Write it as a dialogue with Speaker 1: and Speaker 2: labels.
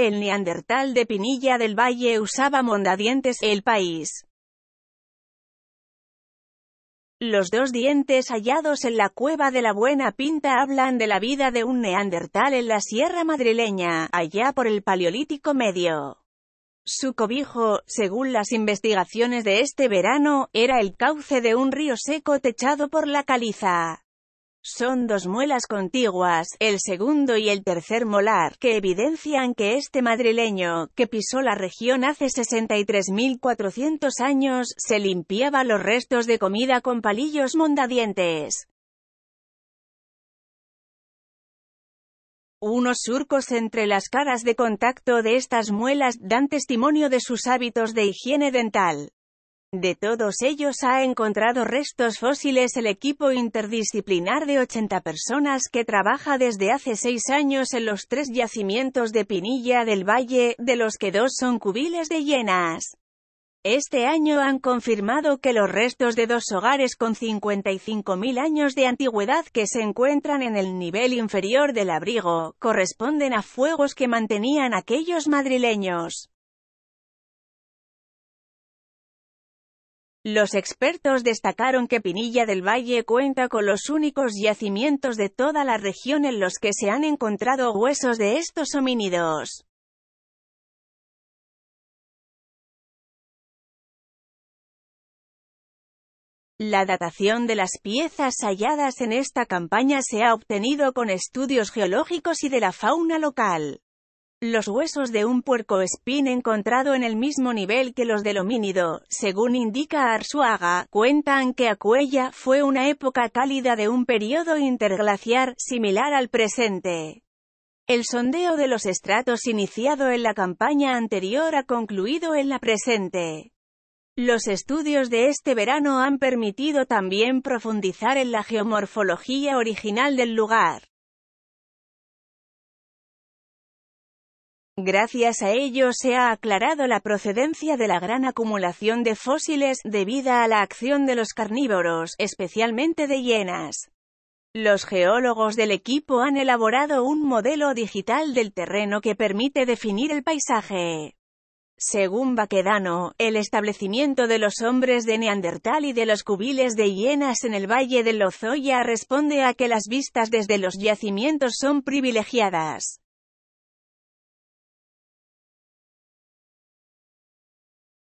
Speaker 1: El neandertal de Pinilla del Valle usaba mondadientes. El país. Los dos dientes hallados en la cueva de la Buena Pinta hablan de la vida de un neandertal en la sierra madrileña, allá por el Paleolítico Medio. Su cobijo, según las investigaciones de este verano, era el cauce de un río seco techado por la caliza. Son dos muelas contiguas, el segundo y el tercer molar, que evidencian que este madrileño, que pisó la región hace 63.400 años, se limpiaba los restos de comida con palillos mondadientes. Unos surcos entre las caras de contacto de estas muelas dan testimonio de sus hábitos de higiene dental. De todos ellos ha encontrado restos fósiles el equipo interdisciplinar de 80 personas que trabaja desde hace seis años en los tres yacimientos de Pinilla del Valle, de los que dos son cubiles de llenas. Este año han confirmado que los restos de dos hogares con 55.000 años de antigüedad que se encuentran en el nivel inferior del abrigo, corresponden a fuegos que mantenían aquellos madrileños. Los expertos destacaron que Pinilla del Valle cuenta con los únicos yacimientos
Speaker 2: de toda la región en los que se han encontrado huesos de estos homínidos. La datación de las piezas halladas en esta campaña
Speaker 1: se ha obtenido con estudios geológicos y de la fauna local. Los huesos de un puercoespín encontrado en el mismo nivel que los del homínido, según indica Arsuaga, cuentan que Acuella fue una época cálida de un periodo interglaciar, similar al presente. El sondeo de los estratos iniciado en la campaña anterior ha concluido en la presente. Los estudios de este verano han permitido también profundizar en la geomorfología original del lugar. Gracias a ello se ha aclarado la procedencia de la gran acumulación de fósiles, debida a la acción de los carnívoros, especialmente de hienas. Los geólogos del equipo han elaborado un modelo digital del terreno que permite definir el paisaje. Según Baquedano, el establecimiento de los hombres de Neandertal y de los cubiles de hienas en el valle de Lozoya responde a que las
Speaker 2: vistas desde los yacimientos son privilegiadas.